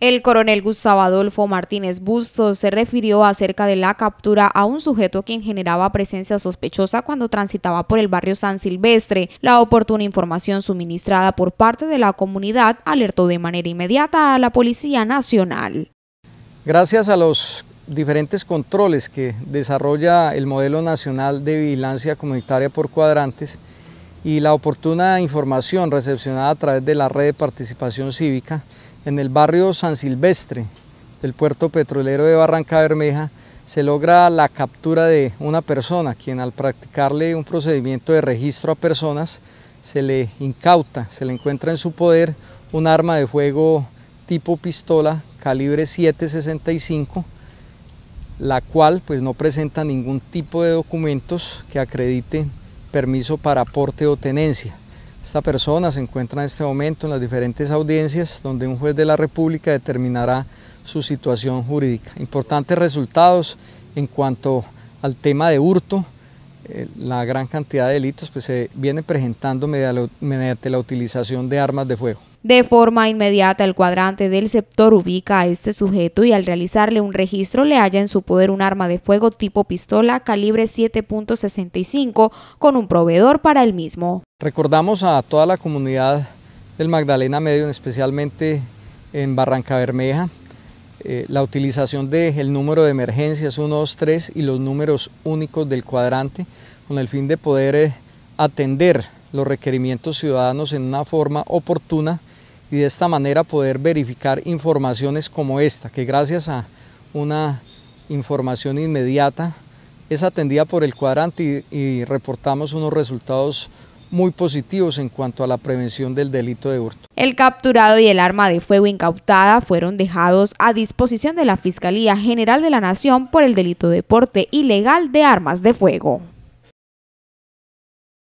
El coronel Gustavo Adolfo Martínez Bustos se refirió acerca de la captura a un sujeto quien generaba presencia sospechosa cuando transitaba por el barrio San Silvestre. La oportuna información suministrada por parte de la comunidad alertó de manera inmediata a la Policía Nacional. Gracias a los diferentes controles que desarrolla el modelo nacional de vigilancia comunitaria por cuadrantes y la oportuna información recepcionada a través de la red de participación cívica, en el barrio San Silvestre del puerto petrolero de Barranca Bermeja, se logra la captura de una persona, quien al practicarle un procedimiento de registro a personas, se le incauta, se le encuentra en su poder un arma de fuego tipo pistola calibre 765, la cual pues no presenta ningún tipo de documentos que acredite permiso para aporte o tenencia. Esta persona se encuentra en este momento en las diferentes audiencias donde un juez de la República determinará su situación jurídica. Importantes resultados en cuanto al tema de hurto, eh, la gran cantidad de delitos pues, se viene presentando mediante la utilización de armas de fuego. De forma inmediata, el cuadrante del sector ubica a este sujeto y al realizarle un registro le halla en su poder un arma de fuego tipo pistola calibre 7.65 con un proveedor para el mismo. Recordamos a toda la comunidad del Magdalena Medio, especialmente en Barranca Bermeja, eh, la utilización del número de emergencias 123 y los números únicos del cuadrante con el fin de poder eh, atender los requerimientos ciudadanos en una forma oportuna y de esta manera poder verificar informaciones como esta, que gracias a una información inmediata es atendida por el cuadrante y, y reportamos unos resultados muy positivos en cuanto a la prevención del delito de hurto. El capturado y el arma de fuego incautada fueron dejados a disposición de la Fiscalía General de la Nación por el delito de porte ilegal de armas de fuego.